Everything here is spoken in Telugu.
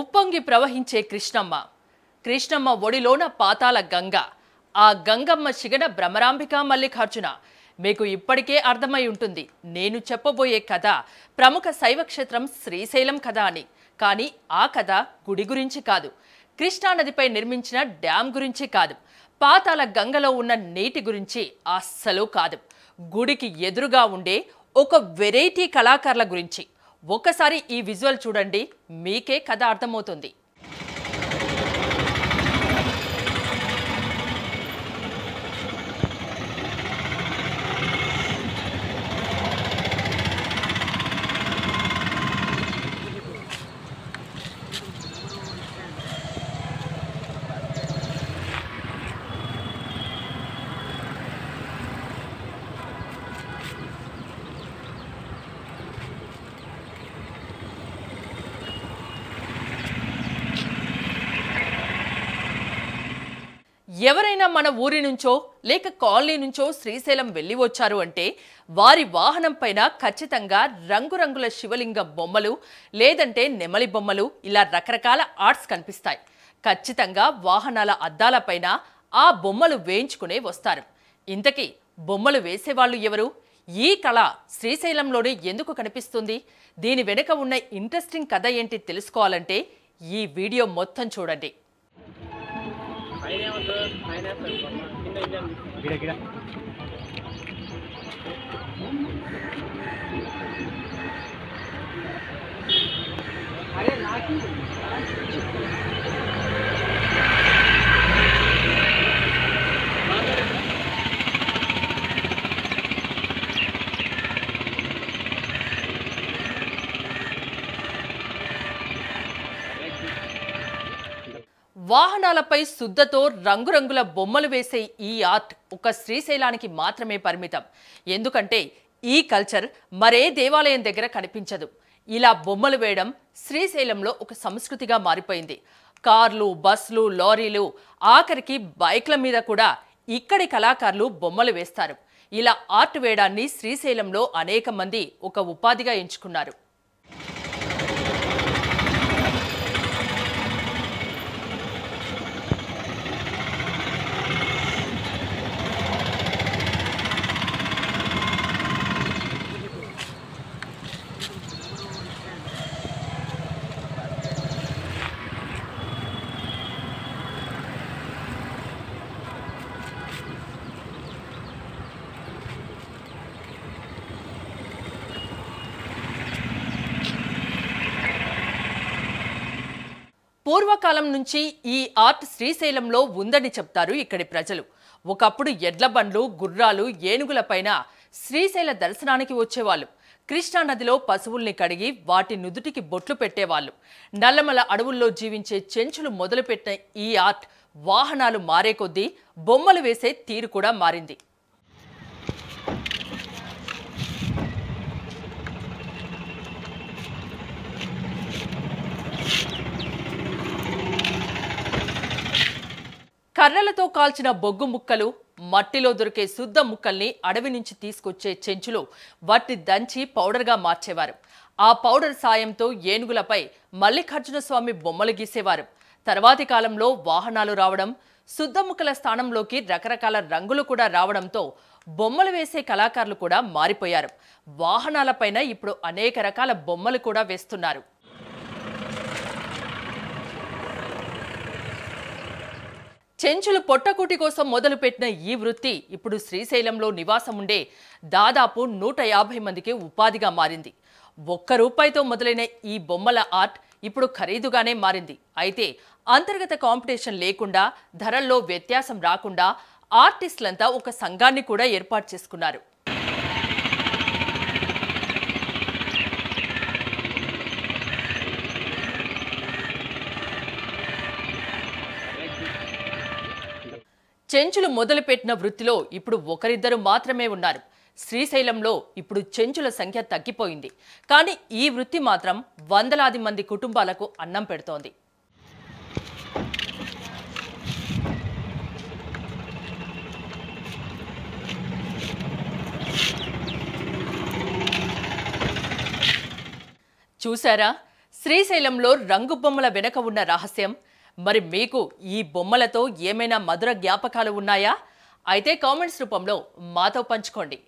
ఉప్పొంగి ప్రవహించే కృష్ణమ్మ కృష్ణమ్మ ఒడిలోన పాతాల గంగ ఆ గంగమ్మ శిగడ భ్రమరాంబికా మల్లికార్జున మీకు ఇప్పటికే అర్థమై ఉంటుంది నేను చెప్పబోయే కథ ప్రముఖ శైవక్షేత్రం శ్రీశైలం కథ అని కానీ ఆ కథ గుడి గురించి కాదు కృష్ణానదిపై నిర్మించిన డ్యామ్ గురించి కాదు పాతాల గంగలో ఉన్న నీటి గురించి అస్సలు కాదు గుడికి ఎదురుగా ఉండే ఒక వెరైటీ కళాకారుల గురించి ఒక్కసారి ఈ విజువల్ చూడండి మీకే కథ అర్థమవుతుంది ఎవరైనా మన ఊరి నుంచో లేక కాలనీ నుంచో శ్రీశైలం వెళ్ళి వచ్చారు అంటే వారి వాహనం పైన ఖచ్చితంగా రంగురంగుల శివలింగ బొమ్మలు లేదంటే నెమలి బొమ్మలు ఇలా రకరకాల ఆర్ట్స్ కనిపిస్తాయి ఖచ్చితంగా వాహనాల అద్దాలపైన ఆ బొమ్మలు వేయించుకునే వస్తారు ఇంతకీ బొమ్మలు వేసేవాళ్ళు ఎవరు ఈ కళ శ్రీశైలంలోనే ఎందుకు కనిపిస్తుంది దీని వెనుక ఉన్న ఇంట్రెస్టింగ్ కథ ఏంటి తెలుసుకోవాలంటే ఈ వీడియో మొత్తం చూడండి Pineapple, pineapple, pineapple, pineapple, pineapple, pineapple, pineapple, pineapple, pineapple, pineapple, వాహనాలపై శుద్ధతో రంగురంగుల బొమ్మలు వేసే ఈ ఆర్ట్ ఒక శ్రీశైలానికి మాత్రమే పరిమితం ఎందుకంటే ఈ కల్చర్ మరే దేవాలయం దగ్గర కనిపించదు ఇలా బొమ్మలు వేయడం శ్రీశైలంలో ఒక సంస్కృతిగా మారిపోయింది కార్లు బస్సులు లారీలు ఆఖరికి బైక్ల మీద కూడా ఇక్కడి కళాకారులు బొమ్మలు వేస్తారు ఇలా ఆర్ట్ వేయడాన్ని శ్రీశైలంలో అనేక మంది ఒక ఉపాధిగా ఎంచుకున్నారు పూర్వకాలం నుంచి ఈ ఆర్ట్ శ్రీశైలంలో ఉందని చెప్తారు ఇక్కడి ప్రజలు ఒకప్పుడు ఎడ్ల బండ్లు గుర్రాలు ఏనుగులపైన శ్రీశైల దర్శనానికి వచ్చేవాళ్ళు కృష్ణానదిలో పశువుల్ని కడిగి వాటి నుదుటికి బొట్లు పెట్టేవాళ్ళు నల్లమల అడవుల్లో జీవించే చెంచులు మొదలుపెట్టిన ఈ ఆర్ట్ వాహనాలు మారే కొద్దీ బొమ్మలు వేసే తీరు కూడా మారింది కర్రలతో కాల్చిన బొగ్గు ముక్కలు మట్టిలో దొరికే శుద్ధ ముక్కల్ని అడవి నుంచి తీసుకొచ్చే చెంచులో వాటిని దంచి పౌడర్గా మార్చేవారు ఆ పౌడర్ సాయంతో ఏనుగులపై మల్లికార్జున స్వామి బొమ్మలు గీసేవారు తర్వాతి కాలంలో వాహనాలు రావడం శుద్ధ ముక్కల స్థానంలోకి రకరకాల రంగులు కూడా రావడంతో బొమ్మలు వేసే కళాకారులు కూడా మారిపోయారు వాహనాలపైన ఇప్పుడు అనేక రకాల బొమ్మలు కూడా వేస్తున్నారు చెంచులు పొట్టకూటి కోసం మొదలుపెట్టిన ఈ వృత్తి ఇప్పుడు శ్రీశైలంలో నివాసం ఉండే దాదాపు నూట యాభై మందికి ఉపాధిగా మారింది ఒక్క రూపాయితో మొదలైన ఈ బొమ్మల ఆర్ట్ ఇప్పుడు ఖరీదుగానే మారింది అయితే అంతర్గత కాంపిటీషన్ లేకుండా ధరల్లో వ్యత్యాసం రాకుండా ఆర్టిస్టులంతా ఒక సంఘాన్ని కూడా ఏర్పాటు చేసుకున్నారు చెంచులు మొదలుపెట్టిన వృత్తిలో ఇప్పుడు ఒకరిద్దరు మాత్రమే ఉన్నారు శ్రీశైలంలో ఇప్పుడు చెంచుల సంఖ్య తగ్గిపోయింది కానీ ఈ వృత్తి మాత్రం వందలాది మంది కుటుంబాలకు అన్నం పెడుతోంది చూశారా శ్రీశైలంలో రంగు బొమ్మల వెనక ఉన్న రహస్యం మరి మీకు ఈ బొమ్మలతో ఏమైనా మధుర జ్ఞాపకాలు ఉన్నాయా అయితే కామెంట్స్ రూపంలో మాతో పంచుకోండి